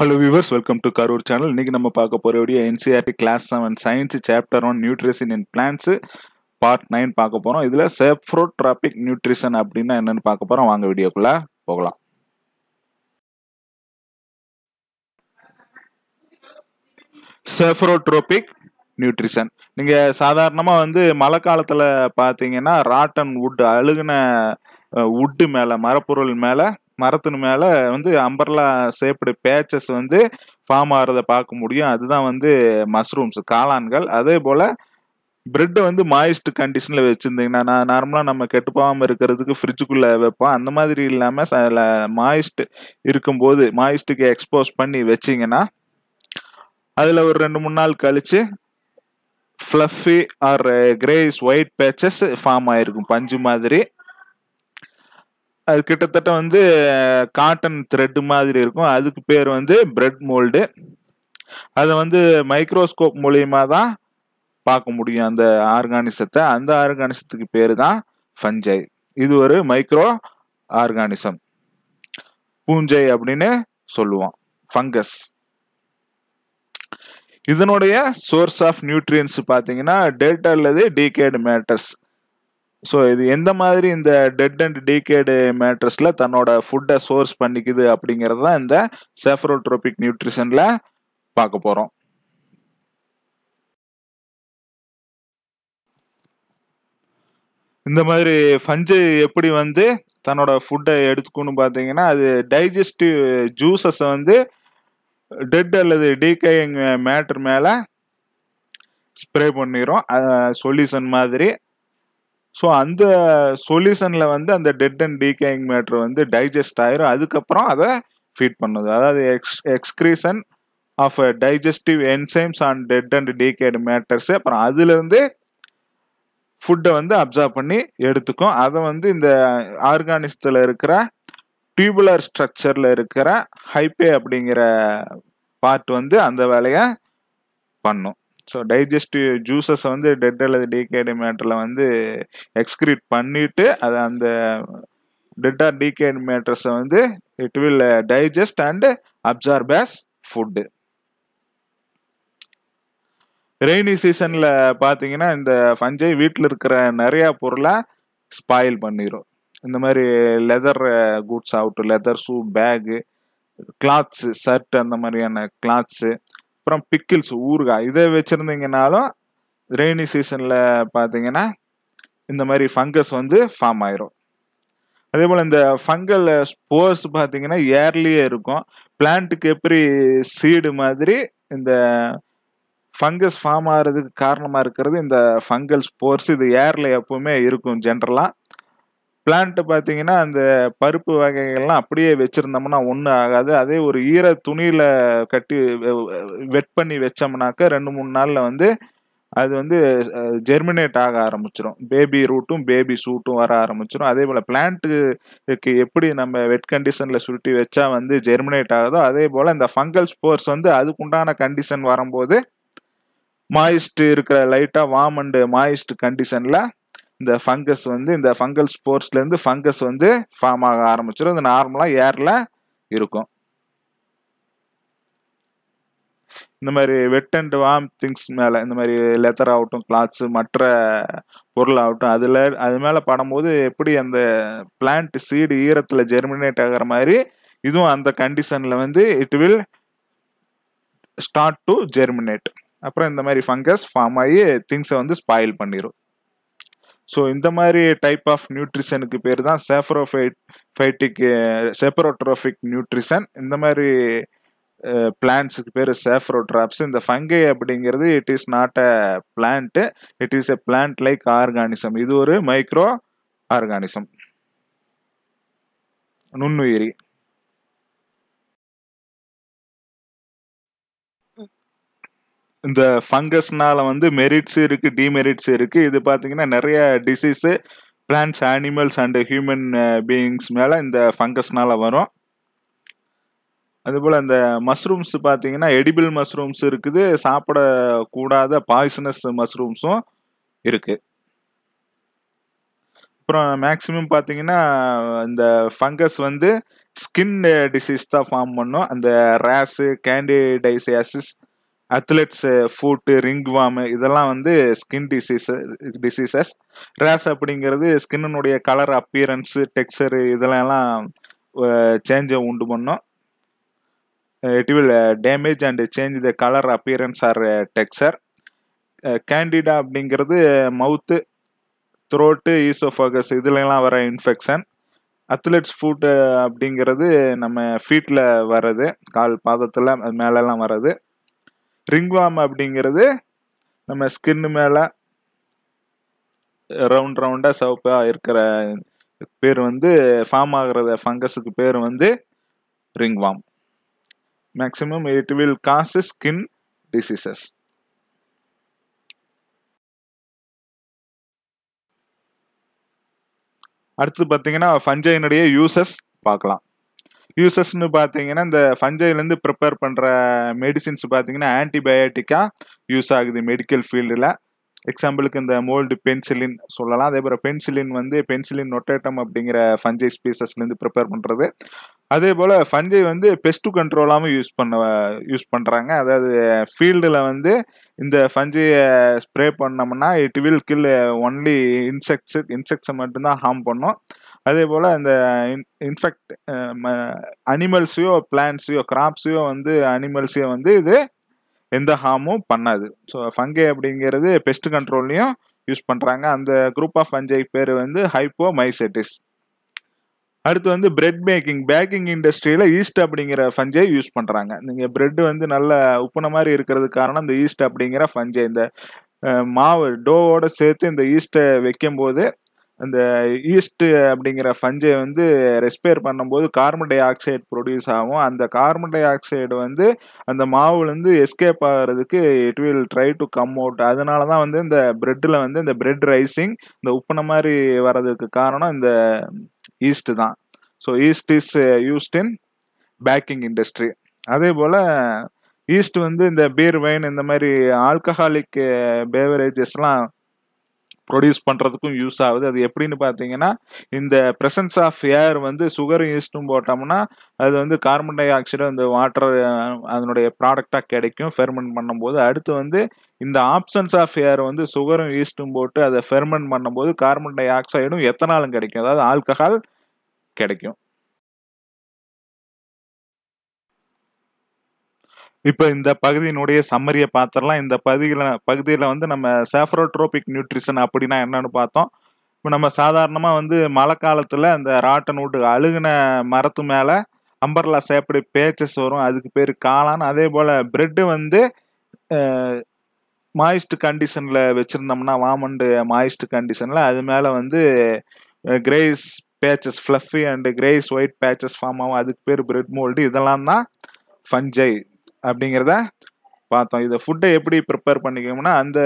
hello viewers welcome to Karur channel இன்றைக்கி நம்ம பார்க்க போகிற video NCERT class seven science chapter one nutrition in plants part nine பார்க்க போகிறோம் இதில் சேஃப்ரோ ட்ராபிக் நியூட்ரிஷன் அப்படின்னா என்னென்னு பார்க்க போகிறோம் வாங்க வீடியோக்குள்ளே போகலாம் சேஃப்ரோட்ரோபிக் நியூட்ரிஷன் நீங்கள் சாதாரணமாக வந்து மழை காலத்தில் பார்த்தீங்கன்னா ராட்டன் வுட் அழுகின வுட்டு மேலே மரப்பொருள் மேலே மரத்தின் மேலே வந்து அம்பர்லா சேப்டு பேச்சஸ் வந்து ஃபார்ம் ஆகிறத பார்க்க முடியும் அதுதான் வந்து மஷ்ரூம்ஸ் காளான்கள் அதே போல் பிரெட்டை வந்து மாய்ஸ்ட் கண்டிஷனில் வச்சுருந்தீங்கன்னா நான் நார்மலாக நம்ம கெட்டு போகாமல் இருக்கிறதுக்கு ஃப்ரிட்ஜுக்குள்ளே வைப்போம் அந்த மாதிரி இல்லாமல் சில மாய்ஸ்ட் இருக்கும்போது மாயிஸ்ட்டுக்கு எக்ஸ்போஸ் பண்ணி வச்சிங்கன்னா அதில் ஒரு ரெண்டு மூணு நாள் கழித்து fluffy or greyish white patches form ஆகிருக்கும் பஞ்சு மாதிரி அது கிட்டத்தட்ட வந்து காட்டன் த்ரெட்டு மாதிரி இருக்கும் அதுக்கு பேர் வந்து பிரெட் மோல்டு அதை வந்து மைக்ரோஸ்கோப் மூலியமா தான் பார்க்க முடியும் அந்த ஆர்கானிசத்தை அந்த ஆர்கானிசத்துக்கு பேர் தான் ஃபஞ்சை இது ஒரு மைக்ரோ ஆர்கானிசம் பூஞ்சை அப்படின்னு சொல்லுவோம் ஃபங்கஸ் இதனுடைய சோர்ஸ் ஆஃப் நியூட்ரியன்ஸ் பார்த்தீங்கன்னா டெல்டா அல்லது டீகேடு மேட்டர்ஸ் ஸோ இது எந்த மாதிரி இந்த டெட் அண்ட் டீகேடு மேட்ரஸில் தன்னோட ஃபுட்டை சோர்ஸ் பண்ணிக்குது அப்படிங்கிறது தான் இந்த சேஃப்ரோட்ரோபிக் நியூட்ரிஷனில் பார்க்க போகிறோம் இந்த மாதிரி ஃபஞ்சு எப்படி வந்து தன்னோட ஃபுட்டை எடுத்துக்கணும்னு பார்த்தீங்கன்னா அது டைஜஸ்டிவ் ஜூஸஸை வந்து டெட் அல்லது டீகேயிங் மேட்ரு மேலே ஸ்ப்ரே பண்ணிடும் சொல்யூஷன் மாதிரி ஸோ அந்த சொல்யூஷனில் வந்து அந்த டெட் அண்ட் டீகேயிங் மேட்ரு வந்து டைஜஸ்ட் ஆயிரும் அதுக்கப்புறம் அதை ஃபீட் பண்ணுது அதாவது ex excretion of digestive enzymes on dead and decayed matters அப்புறம் அதுலேருந்து ஃபுட்டை வந்து அப்சர்வ் பண்ணி எடுத்துக்கும் அதை வந்து இந்த ஆர்கானிஸ்டில் இருக்கிற டியூபுலர் ஸ்ட்ரக்சரில் இருக்கிற ஹைப்பே அப்படிங்கிற பார்ட் வந்து அந்த வேலையை பண்ணும் ஸோ டைஜஸ்டிவ் ஜூஸஸை வந்து டெட் அல்லது டிகேடி மேட்டரில் வந்து எக்ஸ்கிரீட் பண்ணிவிட்டு அதை அந்த டெட் ஆர் டிகேடி மேட்டர்ஸை வந்து it will digest and absorb as food rainy சீசனில் பார்த்தீங்கன்னா இந்த ஃபஞ்சை வீட்டில் இருக்கிற நிறையா பொருளை ஸ்பாயில் பண்ணிடும் இந்த மாதிரி leather goods out leather shoe bag clothes shirt அந்த மாதிரியான கிளாத்ஸு அப்புறம் பிக்கிள்ஸ் ஊறுகாய் இதை வச்சுருந்தீங்கனாலும் ரெய்னி சீசனில் பார்த்தீங்கன்னா இந்த மாதிரி ஃபங்கஸ் வந்து ஃபார்ம் ஆயிரும் அதே போல் இந்த ஃபங்கல் ஸ்போர்ஸ் பார்த்தீங்கன்னா ஏர்லியே இருக்கும் பிளான்ட்டுக்கு எப்படி சீடு மாதிரி இந்த ஃபங்கஸ் ஃபார்ம் ஆகிறதுக்கு காரணமாக இருக்கிறது இந்த ஃபங்கல் ஸ்போர்ஸ் இது ஏர்ல எப்பவுமே இருக்கும் ஜென்ரலாக பிளான்ட் பார்த்தீங்கன்னா அந்த பருப்பு வகைகள்லாம் அப்படியே வச்சுருந்தோம்னா ஒன்றும் ஆகாது அதே ஒரு ஈர துணியில் கட்டி வெட் பண்ணி வச்சோம்னாக்க ரெண்டு மூணு நாளில் வந்து அது வந்து ஜெர்மினேட் ஆக ஆரம்பிச்சிடும் பேபி ரூட்டும் பேபி சூட்டும் வர ஆரம்பிச்சிடும் அதே போல் பிளான்ட்டுக்கு எப்படி நம்ம வெட் கண்டிஷனில் சுருட்டி வச்சா வந்து ஜெர்மினேட் ஆகுதோ அதே போல் இந்த ஃபங்கல் ஸ்போர்ஸ் வந்து அதுக்குண்டான கண்டிஷன் வரும்போது மாயிஸ்ட் இருக்கிற லைட்டாக வாம் அண்டு மாயிஸ்ட் கண்டிஷனில் இந்த ஃபங்கஸ் வந்து இந்த ஃபங்கல் ஸ்போர்ட்ஸ்லேருந்து ஃபங்கஸ் வந்து ஃபார்ம் ஆக ஆரம்பிச்சிடும் இது நார்மலாக ஏரில் இருக்கும் இந்த மாதிரி வெட் அண்ட் வார்ம் திங்ஸ் மேலே இந்த மாதிரி லெதர் ஆகட்டும் கிளாத்ஸு மற்ற பொருள் ஆகட்டும் அதில் அது மேலே படும்போது எப்படி அந்த பிளான்ட் சீடு ஈரத்தில் ஜெர்மினேட் ஆகிற மாதிரி இதுவும் அந்த கண்டிஷனில் வந்து it will start to germinate அப்புறம் இந்த மாதிரி ஃபங்கஸ் ஃபார்ம் ஆகி திங்ஸை வந்து ஸ்பாயில் பண்ணிடும் ஸோ இந்த மாதிரி டைப் ஆஃப் நியூட்ரிஷனுக்கு பேர் தான் சேஃப்ரோஃபைட் ஃபைட்டிக் செப்ரோட்ரோஃபிக் நியூட்ரிஷன் இந்த மாதிரி பிளான்ஸுக்கு பேர் சேஃப்ரோட்ராப்ஸ் இந்த ஃபங்கை அப்படிங்கிறது it is not a plant it is a plant like organism இது ஒரு மைக்ரோ ஆர்கானிசம் நுண்ணுயிரி இந்த ஃபங்கஸ்னால வந்து மெரிட்ஸும் இருக்கு டிமெரிட்ஸ் இருக்கு இது பார்த்தீங்கன்னா நிறைய diseases plants animals and human beings மேலே இந்த ஃபங்கஸ்னால வரும் அதுபோல் இந்த மஷ்ரூம்ஸ் பார்த்தீங்கன்னா எடிபிள் மஷ்ரூம்ஸ் இருக்குது சாப்பிடக்கூடாத பாய்சனஸ் மஷ்ரூம்ஸும் இருக்குது அப்புறம் மேக்ஸிமம் பார்த்தீங்கன்னா இந்த ஃபங்கஸ் வந்து ஸ்கின் டிசீஸ் தான் ஃபார்ம் பண்ணும் அந்த ரேஸு கேண்டிடைசியாசிஸ் அத்லெட்ஸு ஃபூட்டு ரிங் வாமு இதெல்லாம் வந்து ஸ்கின் டிசீஸு டிசீசஸ் ரேஸ் அப்படிங்கிறது ஸ்கின்னுடைய கலர் அப்பியரன்ஸு டெக்ஸ்சரு இதெல்லாம் சேஞ்சை உண்டு பண்ணும் it will damage and change the colour appearance or texture candida அப்படிங்கிறது மவுத்து த்ரோட்டு ஈசோஃபகஸ் இதுலலாம் வர இன்ஃபெக்ஷன் அத்லெட்ஸ் ஃபுட்டு அப்படிங்கிறது நம்ம ஃபீட்டில் வர்றது கால் பாதத்தில் மேலெலாம் வர்றது ரிங்வாம் அப்படிங்கிறது நம்ம ஸ்கின்னு மேலே ரவுண்ட் ரவுண்டாக சவப்பாக இருக்கிற பேர் வந்து ஃபார்ம் ஆகிறத ஃபங்கஸுக்கு பேர் வந்து ரிங்வாம் maximum it will cause skin diseases அடுத்து பார்த்தீங்கன்னா ஃபஞ்சைனுடைய யூசஸ் பார்க்கலாம் யூசஸ்ன்னு பார்த்தீங்கன்னா இந்த ஃபஞ்சைலேருந்து ப்ரிப்பேர் பண்ணுற மெடிசின்ஸ் பார்த்தீங்கன்னா ஆன்டிபயோட்டிக்காக யூஸ் ஆகுது மெடிக்கல் ஃபீல்டில் எக்ஸாம்பிளுக்கு இந்த மோல்டு பென்சிலின் சொல்லலாம் அதே போல் பென்சிலின் வந்து பென்சிலின் நொட்டேட்டம் அப்படிங்கிற ஃபஞ்சை ஸ்பீசஸ்லேருந்து ப்ரிப்பேர் பண்ணுறது அதே போல் ஃபஞ்சை வந்து பெஸ்ட்டு கண்ட்ரோலாகவும் யூஸ் பண்ண யூஸ் பண்ணுறாங்க அதாவது ஃபீல்டில் வந்து இந்த ஃபஞ்சையை ஸ்ப்ரே பண்ணோம்னா it will kill only insects இன்செக்ட்ஸை மட்டும்தான் ஹார்ம் பண்ணும் அதே போல் அந்த இன்ஃபெக்ட் அனிமல்ஸையோ பிளான்ட்ஸையோ கிராப்ஸையோ வந்து அனிமல்ஸையோ வந்து இது எந்த ஹார்மும் பண்ணாது ஸோ ஃபங்கை அப்படிங்கிறது பெஸ்ட் கண்ட்ரோல்லையும் யூஸ் பண்ணுறாங்க அந்த குரூப் ஆஃப் ஃபஞ்சை பேர் வந்து ஹைப்போ மைசெட்டிஸ் அடுத்து வந்து பிரெட் மேக்கிங் பேக்கிங் இண்டஸ்ட்ரியில் ஈஸ்ட் அப்படிங்கிற ஃபஞ்சை யூஸ் பண்ணுறாங்க நீங்கள் பிரெட் வந்து நல்ல உப்புன மாதிரி இருக்கிறதுக்கு காரணம் இந்த ஈஸ்ட் அப்படிங்கிற ஃபஞ்சை இந்த மாவு டோவோட சேர்த்து இந்த ஈஸ்ட்டை வைக்கும்போது அந்த ஈஸ்ட் அப்படிங்கிற ஃபஞ்சை வந்து ரெஸ்பேர் பண்ணும்போது கார்பன் டை ஆக்சைடு ப்ரொடியூஸ் ஆகும் அந்த கார்பன் டை ஆக்சைடு வந்து அந்த மாவுலேருந்து எஸ்கேப் ஆகிறதுக்கு it will try to come out அதனால தான் வந்து இந்த பிரெட்டில் வந்து இந்த பிரெட் ரைசிங் இந்த உப்புன மாதிரி வர்றதுக்கு காரணம் இந்த ஈஸ்ட் தான் so yeast is used in baking industry அதே போல் ஈஸ்ட் வந்து இந்த பீர் வைன் இந்த மாதிரி ஆல்கஹாலிக் பேவரேஜஸ்லாம் ப்ரொடியூஸ் பண்ணுறதுக்கும் யூஸ் ஆகுது அது எப்படின்னு பார்த்தீங்கன்னா இந்த ப்ரெசன்ஸ் ஆஃப் ஏர் வந்து சுகர் ஈஸ்ட்டும் போட்டோம்னா அது வந்து கார்பன் டை ஆக்சைடு அந்த வாட்டர் அதனுடைய ப்ராடக்டாக கிடைக்கும் ஃபெர்மெண்ட் பண்ணும்போது அடுத்து வந்து இந்த ஆப்சன்ஸ் ஆஃப் ஏர் வந்து சுகரும் ஈஸ்ட்டும் போட்டு அதை ஃபெர்மெண்ட் பண்ணும்போது கார்பன் டை ஆக்சைடும் எத்தனாலும் கிடைக்கும் அதாவது ஆல்கஹால் கிடைக்கும் இப்போ இந்த பகுதியினுடைய சம்மரியை பார்த்துடலாம் இந்த பகுதியில் பகுதியில் வந்து நம்ம சேஃப்ரோட்ரோபிக் நியூட்ரிஷன் அப்படின்னா என்னன்னு பார்த்தோம் இப்போ நம்ம சாதாரணமாக வந்து மழை காலத்தில் அந்த ராட்டன் வுட் அழுகின மரத்து மேலே அம்பர்லா சேப்படி பேச்சஸ் வரும் அதுக்கு பேர் காளான் அதே போல் பிரெட்டு வந்து மாய்ஸ்ட் கண்டிஷனில் வச்சுருந்தோம்னா வாமண்டு மாய்ஸ்ட் கண்டிஷனில் அது மேலே வந்து greys patches fluffy and greys white patches form ஆகும் அதுக்கு பேர் பிரெட் மோல்டு இதெல்லாம் தான் ஃபஞ்சை அப்படிங்கிறத பார்த்தோம் இதை ஃபுட்டை எப்படி ப்ரிப்பேர் பண்ணிக்கோம்னா அந்த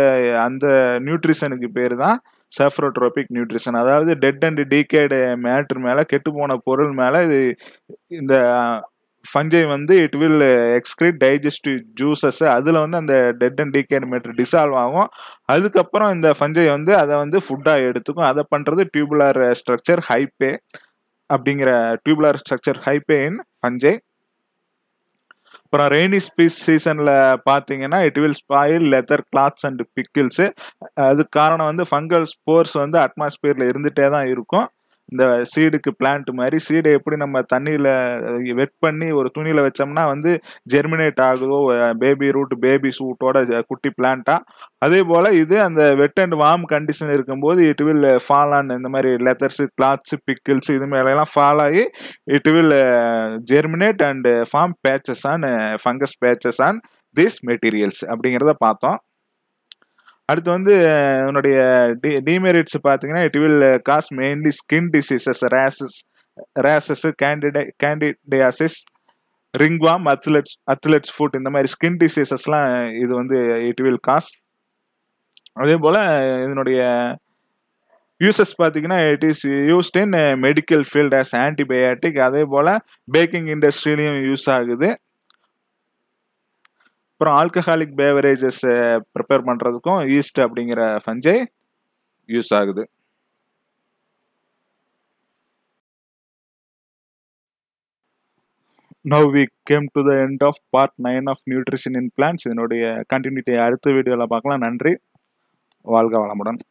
அந்த நியூட்ரிஷனுக்கு பேர் தான் சேஃப்ரோட்ரோபிக் நியூட்ரிஷன் அதாவது டெட் அண்ட் டீகேடு மேட்ரு மேலே கெட்டு போன பொருள் மேலே இது இந்த ஃபஞ்சை வந்து it will excrete digestive juices அதில் வந்து அந்த dead and decayed matter dissolve ஆகும் அதுக்கப்புறம் இந்த ஃபஞ்சை வந்து அதை வந்து ஃபுட்டாக எடுத்துக்கும் அதை பண்ணுறது டியூபுலர் ஸ்ட்ரக்சர் ஹைப்பே அப்படிங்கிற tubular structure hyphae in fungi அப்புறம் ரெய்னி ஸ்பீஸ் சீசனில் பார்த்தீங்கன்னா it will spoil leather clothes and pickles அதுக்கு காரணம் வந்து ஃபங்கல் ஸ்போர்ஸ் வந்து அட்மாஸ்பியரில் இருந்துகிட்டே தான் இருக்கும் இந்த சீடுக்கு பிளான்ட் மாதிரி சீடை எப்படி நம்ம தண்ணியில் வெட் பண்ணி ஒரு துணியில் வச்சோம்னா வந்து ஜெர்மினேட் ஆகுதோ பேபி ரூட் பேபி சூட்டோட குட்டி பிளான்ட்டாக அதே போல் இது அந்த வெட் அண்ட் வார்ம் கண்டிஷன் இருக்கும்போது இட் வில் ஃபால் ஆன் இந்த மாதிரி லெதர்ஸு கிளாத்ஸு பிக்கிள்ஸ் இது மேலாம் ஃபால் ஆகி it will germinate and form patches on fungus patches on this materials அப்படிங்கிறத பார்த்தோம் அடுத்து வந்து உன்னுடைய டி டிமெரிட்ஸ் பார்த்தீங்கன்னா it will cause mainly skin diseases rashes rashes candida candidiasis ரிங்வாம் அத்லெட்ஸ் அத்லெட்ஸ் ஃபுட் இந்த மாதிரி ஸ்கின் டிசீசஸ்லாம் இது வந்து இட் வில் காஸ்ட் அதே போல் இதனுடைய யூசஸ் பார்த்தீங்கன்னா it is used in medical field as antibiotic அதே போல் பேக்கிங் இண்டஸ்ட்ரிலையும் யூஸ் ஆகுது அப்புறம் ஆல்கஹாலிக் பேவரேஜஸ் ப்ரிப்பேர் பண்ணுறதுக்கும் ஈஸ்ட் அப்படிங்கிற ஃபஞ்சை யூஸ் ஆகுது now we came to the end of part nine of nutrition in plants இதனுடைய கண்டினியூட்டியை அடுத்த வீடியோவில் பார்க்கலாம் நன்றி வாழ்க வளமுடன்